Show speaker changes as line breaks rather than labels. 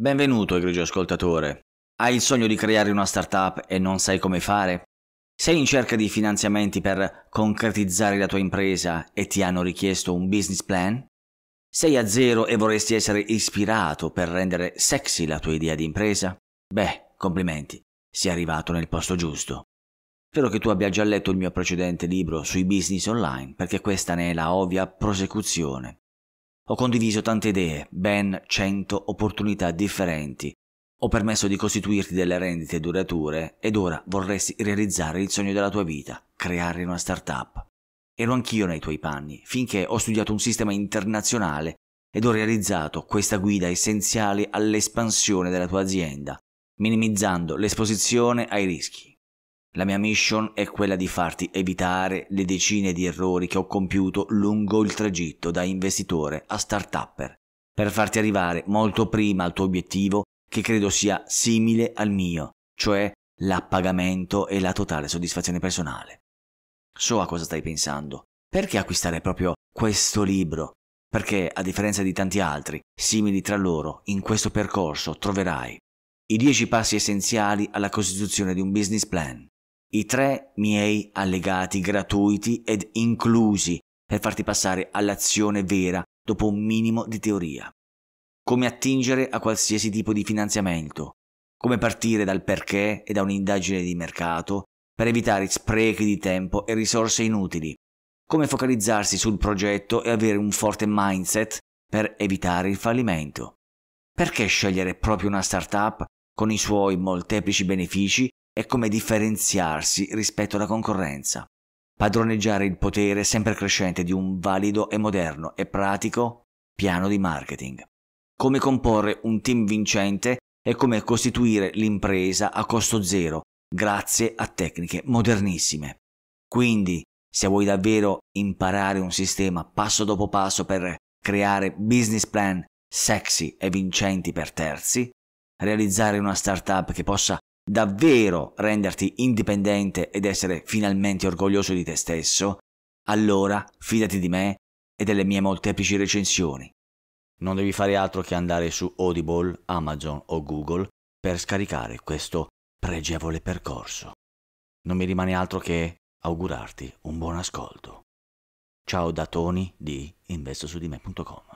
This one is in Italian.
Benvenuto, egregio ascoltatore. Hai il sogno di creare una startup e non sai come fare? Sei in cerca di finanziamenti per concretizzare la tua impresa e ti hanno richiesto un business plan? Sei a zero e vorresti essere ispirato per rendere sexy la tua idea di impresa? Beh, complimenti, sei arrivato nel posto giusto. Spero che tu abbia già letto il mio precedente libro sui business online perché questa ne è la ovvia prosecuzione. Ho condiviso tante idee, ben 100 opportunità differenti. Ho permesso di costituirti delle rendite durature ed ora vorresti realizzare il sogno della tua vita, creare una startup. Ero anch'io nei tuoi panni, finché ho studiato un sistema internazionale ed ho realizzato questa guida essenziale all'espansione della tua azienda, minimizzando l'esposizione ai rischi. La mia mission è quella di farti evitare le decine di errori che ho compiuto lungo il tragitto da investitore a start-upper, per farti arrivare molto prima al tuo obiettivo che credo sia simile al mio, cioè l'appagamento e la totale soddisfazione personale. So a cosa stai pensando. Perché acquistare proprio questo libro? Perché, a differenza di tanti altri, simili tra loro, in questo percorso troverai i 10 passi essenziali alla costituzione di un business plan, i tre miei allegati gratuiti ed inclusi per farti passare all'azione vera dopo un minimo di teoria. Come attingere a qualsiasi tipo di finanziamento, come partire dal perché e da un'indagine di mercato per evitare sprechi di tempo e risorse inutili, come focalizzarsi sul progetto e avere un forte mindset per evitare il fallimento. Perché scegliere proprio una startup con i suoi molteplici benefici è come differenziarsi rispetto alla concorrenza, padroneggiare il potere sempre crescente di un valido e moderno e pratico piano di marketing, come comporre un team vincente e come costituire l'impresa a costo zero grazie a tecniche modernissime. Quindi, se vuoi davvero imparare un sistema passo dopo passo per creare business plan sexy e vincenti per terzi, realizzare una startup che possa davvero renderti indipendente ed essere finalmente orgoglioso di te stesso, allora fidati di me e delle mie molteplici recensioni. Non devi fare altro che andare su Audible, Amazon o Google per scaricare questo pregevole percorso. Non mi rimane altro che augurarti un buon ascolto. Ciao da Tony di investosudime.com